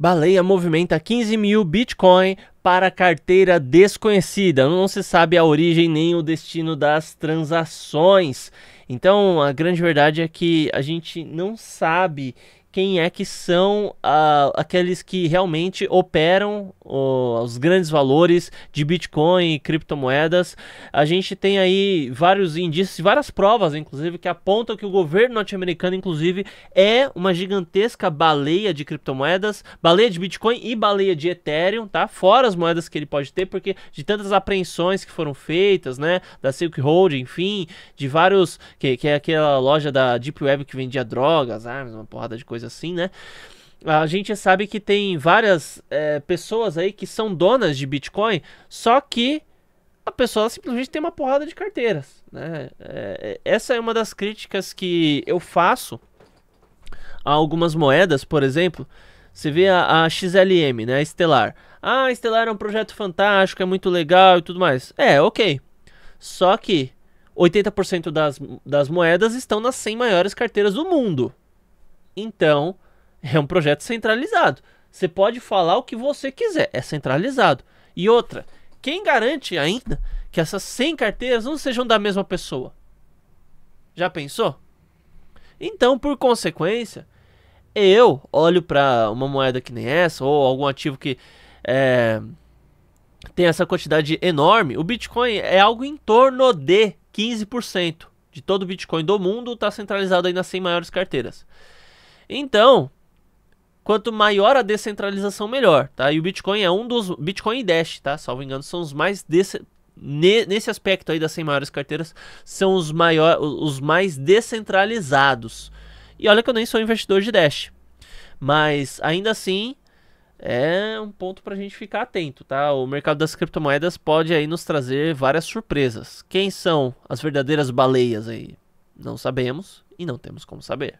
Baleia movimenta 15 mil Bitcoin para carteira desconhecida. Não se sabe a origem nem o destino das transações. Então, a grande verdade é que a gente não sabe quem é que são uh, aqueles que realmente operam uh, os grandes valores de Bitcoin e criptomoedas. A gente tem aí vários indícios, várias provas, inclusive, que apontam que o governo norte-americano, inclusive, é uma gigantesca baleia de criptomoedas, baleia de Bitcoin e baleia de Ethereum, tá? Fora as moedas que ele pode ter, porque de tantas apreensões que foram feitas, né? Da Silk Road, enfim, de vários. que, que é aquela loja da Deep Web que vendia drogas, armas, uma porrada de coisa coisa assim, né? A gente sabe que tem várias é, pessoas aí que são donas de Bitcoin, só que a pessoa simplesmente tem uma porrada de carteiras, né? É, é essa é uma das críticas que eu faço a algumas moedas, por exemplo. Você vê a, a XLM, né? A Estelar. Ah, a Estelar é um projeto fantástico, é muito legal e tudo mais. É, ok. Só que 80% das, das moedas estão nas 100 maiores carteiras do mundo. Então, é um projeto centralizado. Você pode falar o que você quiser, é centralizado. E outra, quem garante ainda que essas 100 carteiras não sejam da mesma pessoa? Já pensou? Então, por consequência, eu olho para uma moeda que nem essa ou algum ativo que é, tem essa quantidade enorme. O Bitcoin é algo em torno de 15% de todo o Bitcoin do mundo está centralizado aí nas 100 maiores carteiras. Então, quanto maior a descentralização, melhor, tá? E o Bitcoin é um dos... Bitcoin e Dash, tá? Salvo engano, são os mais... Desse, nesse aspecto aí das 100 maiores carteiras, são os, maior, os mais descentralizados. E olha que eu nem sou investidor de Dash. Mas, ainda assim, é um ponto para a gente ficar atento, tá? O mercado das criptomoedas pode aí nos trazer várias surpresas. Quem são as verdadeiras baleias aí? Não sabemos e não temos como saber.